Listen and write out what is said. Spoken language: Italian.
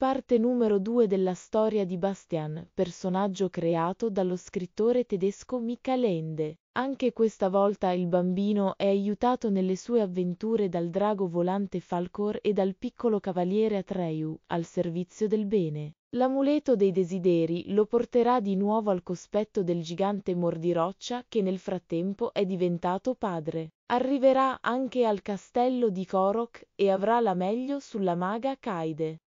Parte numero 2 della storia di Bastian, personaggio creato dallo scrittore tedesco Michael Ende. Anche questa volta il bambino è aiutato nelle sue avventure dal drago volante Falcor e dal piccolo cavaliere Atreyu, al servizio del bene. L'amuleto dei desideri lo porterà di nuovo al cospetto del gigante Mordiroccia che nel frattempo è diventato padre. Arriverà anche al castello di Korok e avrà la meglio sulla maga Kaide.